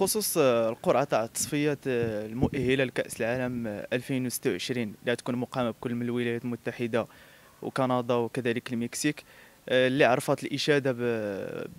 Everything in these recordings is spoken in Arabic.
بخصوص القرعه تاع التصفيات المؤهله لكاس العالم 2026 اللي تكون مقامه بكل من الولايات المتحده وكندا وكذلك المكسيك اللي عرفت الاشاده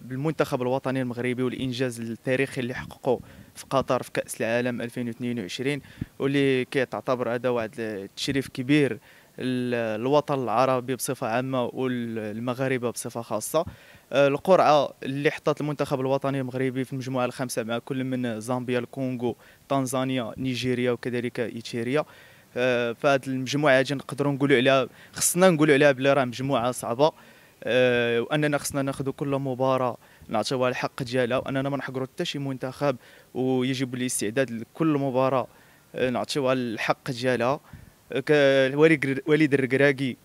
بالمنتخب الوطني المغربي والانجاز التاريخي اللي حققه في قطر في كاس العالم 2022 واللي كتعتبر هذا واحد التشريف كبير الوطن العربي بصفه عامه والمغاربه بصفه خاصه آه، القرعه اللي حطت المنتخب الوطني المغربي في المجموعه الخامسه مع كل من زامبيا الكونغو تنزانيا نيجيريا وكذلك ايتيريا آه، فهاد المجموعه هادي نقدروا نقولوا عليها خصنا نقولوا عليها بلي راه مجموعه صعبه آه، واننا خصنا ناخذوا كل مباراه نعطيوها الحق ديالها واننا ما نحقروا حتى شي منتخب ويجب الاستعداد لكل مباراه نعطيوها الحق ديالها وليد الركراكي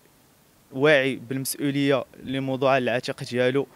واعي بالمسؤوليه اللي موضوعه على العاتق ديالو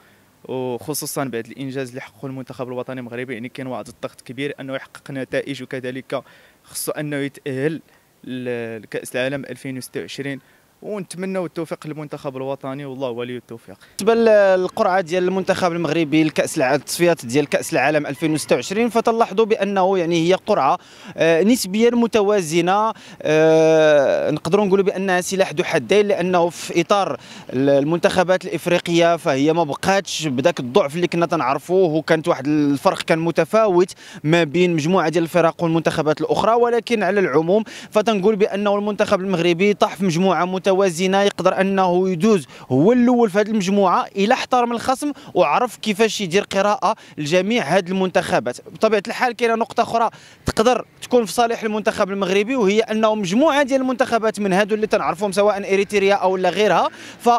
وخصوصا بعد الانجاز اللي حققه المنتخب الوطني المغربي يعني كان واحد الضغط كبير انه يحقق نتائج وكذلك خصو انه يتاهل لكاس العالم 2026 ونتمنوا التوفيق للمنتخب الوطني والله ولي التوفيق بالنسبه للقرعه ديال المنتخب المغربي لكاس التصفيات ديال كاس العالم 2026 فتلاحظوا بانه يعني هي قرعه آه، نسبيا متوازنه آه، نقدروا نقولوا بانها سلاح ذو حدين لانه في اطار المنتخبات الافريقيه فهي ما بقاتش بداك الضعف اللي كنا تنعرفوه وكانت واحد الفرق كان متفاوت ما بين مجموعه ديال الفرق والمنتخبات الاخرى ولكن على العموم فتنقول بانه المنتخب المغربي طاح في مجموعه متوازنة متوازنه يقدر انه يدوز هو الاول في هذه المجموعه الا احترم الخصم وعرف كيفاش يدير قراءه لجميع هذه المنتخبات بطبيعه الحال كاينه نقطه اخرى تقدر تكون في صالح المنتخب المغربي وهي انه مجموعه ديال المنتخبات من هذو اللي تنعرفهم سواء اريتريا او لا غيرها ف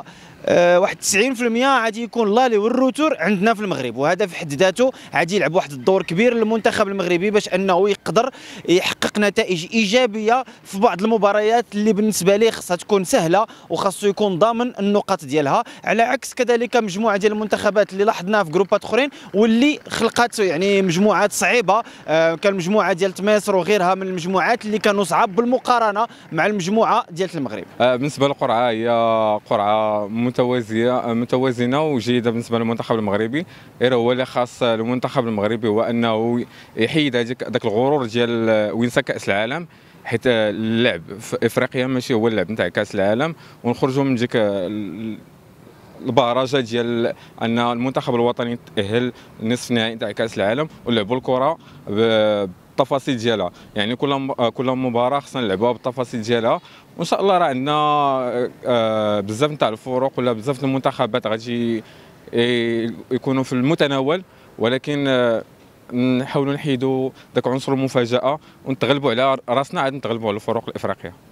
آه، واحد 90% عادي يكون لالي والروتور عندنا في المغرب وهذا في حد ذاته عادي يلعب واحد الدور كبير للمنتخب المغربي باش انه يقدر يحقق نتائج ايجابيه في بعض المباريات اللي بالنسبه ليه خصها تكون سهله وخاصو يكون ضامن النقاط ديالها على عكس كذلك مجموعه ديال المنتخبات اللي لاحظناها في جروبات اخرين واللي خلقات يعني مجموعات صعيبه آه، كان مجموعه ديال مصر وغيرها من المجموعات اللي كانوا صعاب بالمقارنه مع المجموعه ديال المغرب آه، بالنسبه للقرعه هي قرعه متوازيه متوازنه وجيده بالنسبه للمنتخب المغربي غير هو اللي خاص المنتخب المغربي هو انه يحيد هذيك ذاك الغرور ديال وينسى كاس العالم حيت اللعب في افريقيا ماشي هو اللعب نتاع كاس العالم ونخرجوا من ديك البهرجه ديال ان المنتخب الوطني تاهل نصف نهائي تاع كاس العالم ولعبوا الكره التفاصيل ديالها يعني كل آه، كل مباراه خصنا نلعبوها بالتفاصيل ديالها وان شاء الله راه عندنا آه، آه، بزاف نتاع الفرق ولا بزاف المنتخبات غادي يكونوا في المتناول ولكن نحاولوا نحيدوا داك عنصر المفاجاه ونتغلبوا على راسنا عاد نتغلبوا على الفرق الافريقيه